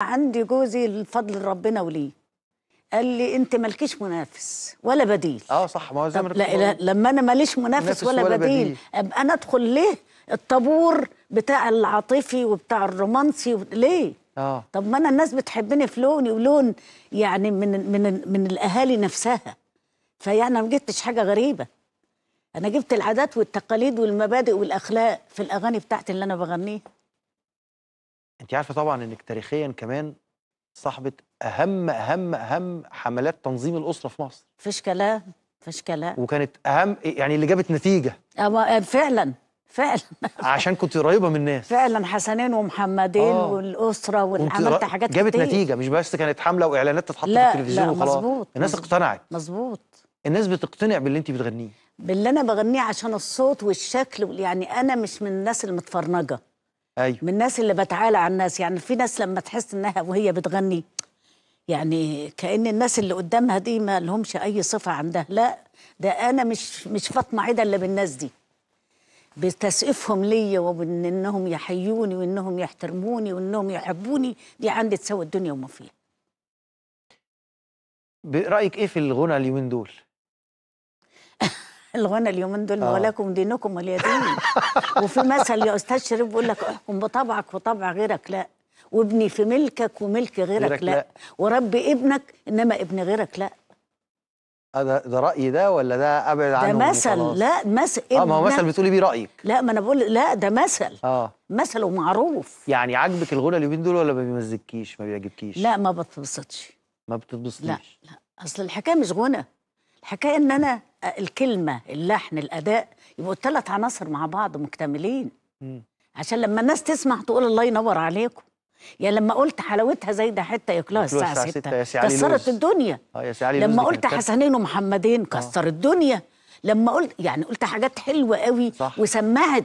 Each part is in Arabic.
عندي جوزي الفضل ربنا وليه قال لي انت مالكيش منافس ولا بديل اه صح ما هو زي ما لا, لا لما انا ماليش منافس, منافس ولا, ولا بديل, بديل. ابقى انا ادخل ليه الطابور بتاع العاطفي وبتاع الرومانسي و... ليه اه طب ما انا الناس بتحبني في لوني ولون يعني من من من الاهالي نفسها فيعني ما جبتش حاجه غريبه انا جبت العادات والتقاليد والمبادئ والاخلاق في الاغاني بتاعتي اللي انا بغنيها انت عارفه طبعا انك تاريخيا كمان صاحبه اهم اهم اهم حملات تنظيم الاسره في مصر فيش كلام فيش كلام وكانت اهم يعني اللي جابت نتيجه أما أه، أه، فعلا فعلا عشان كنت قريبه من الناس فعلا حسنين ومحمدين آه. والاسره وعملت حاجات جابت كتير. نتيجه مش بس كانت حمله واعلانات تتحط في التلفزيون وخلاص مزبوط الناس مزبوط. اقتنعت مظبوط الناس بتقتنع باللي انت بتغنيه باللي انا بغنيه عشان الصوت والشكل يعني انا مش من الناس المتفرنجه أيوة. من الناس اللي بتعالى على الناس يعني في ناس لما تحس انها وهي بتغني يعني كأن الناس اللي قدامها دي ما لهمش أي صفة عندها لا ده أنا مش مش فاطمة عيدة اللي بالناس دي بتسقيفهم ليا وان إنهم يحيوني وإنهم يحترموني وإنهم يحبوني دي عندي تسوى الدنيا وما فيها برأيك إيه في الغنى اليومين دول؟ الغنى اليومين دول آه. مولاكم ولكم دينكم واليتيم وفي مثل يا استاذ شريف بيقول لك احكم بطبعك وطبع غيرك لا وابني في ملكك وملك غيرك, غيرك لا. لا وربي ابنك انما ابن غيرك لا آه، ده ده رايي ده ولا ده ابعد عنه ده مثل لا مثل اه ما هو مثل بتقولي بيه رايك لا ما انا بقول لا ده مثل اه مثل ومعروف يعني عاجبك الغنى اليومين دول ولا ما بيمزكيش ما بيعجبكيش لا ما بتبسطش ما بتتبسطيش لا لا اصل الحكايه مش غنى الحكايه ان انا الكلمه اللحن الاداء يبقوا الثلاث عناصر مع بعض مكتملين م. عشان لما الناس تسمع تقول الله ينور عليكم يعني لما قلت حلاوتها زي ده حته ياكلوها الساعه 6 كسرت الدنيا آه يا سي علي لما قلت حسنين ومحمدين آه. كسر أوه. الدنيا لما قلت يعني قلت حاجات حلوه قوي صح. وسمعت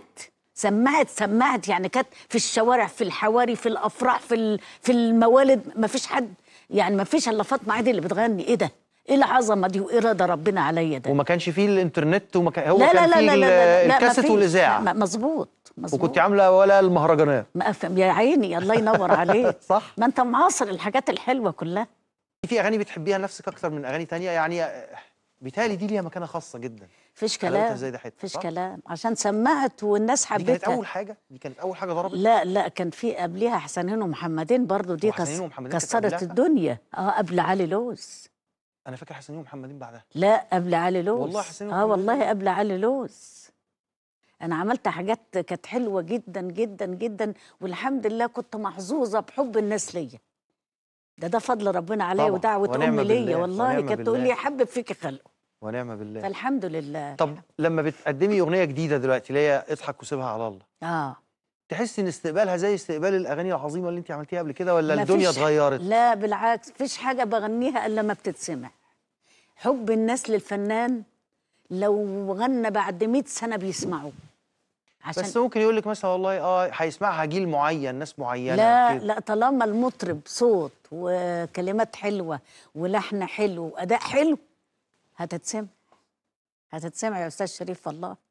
سمعت سمعت يعني كانت في الشوارع في الحواري في الافراح في في الموالد ما فيش حد يعني ما فيش الا فاطمه عادل اللي بتغني ايه ده ايه العظمه دي واراده ربنا عليا ده وما كانش فيه الانترنت وما كان هو لا كان لا فيه لا لا لا الكاسيت والاذاعه مظبوط مظبوط وكنت عامله ولا المهرجانات يا عيني الله ينور عليك صح ما انت معاصر الحاجات الحلوه كلها في اغاني بتحبيها لنفسك اكثر من اغاني تانية يعني آه، بيتهيألي دي ليها مكانه خاصه جدا فيش كلام زي ده حته فيش كلام عشان سمعت والناس حبتها دي كانت اول حاجه دي كانت اول حاجه ضربت لا لا كان في قبليها حسنين ومحمدين برضو دي كسرت الدنيا اه قبل علي لوز انا فاكر يوم ومحمدين بعدها لا قبل علي لوز والله يوم اه والله قبل علي لوز انا عملت حاجات كانت حلوه جدا جدا جدا والحمد لله كنت محظوظه بحب الناس ليا ده ده فضل ربنا عليا ودعوه امي ليا والله كانت تقول لي احبب فيكي خلقه ونعم بالله فالحمد لله طب لما بتقدمي اغنيه جديده دلوقتي اللي هي اضحك وسيبها على الله اه تحسي ان استقبالها زي استقبال الاغاني العظيمه اللي انت عملتيها قبل كده ولا الدنيا اتغيرت لا بالعكس مفيش حاجه بغنيها الا ما بتتسمع حب الناس للفنان لو غنى بعد 100 سنه بيسمعوه عشان بس ممكن يقول لك مثلا والله اه هيسمعها جيل معين ناس معينه لا كده. لا طالما المطرب صوت وكلمات حلوه ولحن حلو واداء حلو هتتسمع هتتسمع يا استاذ شريف والله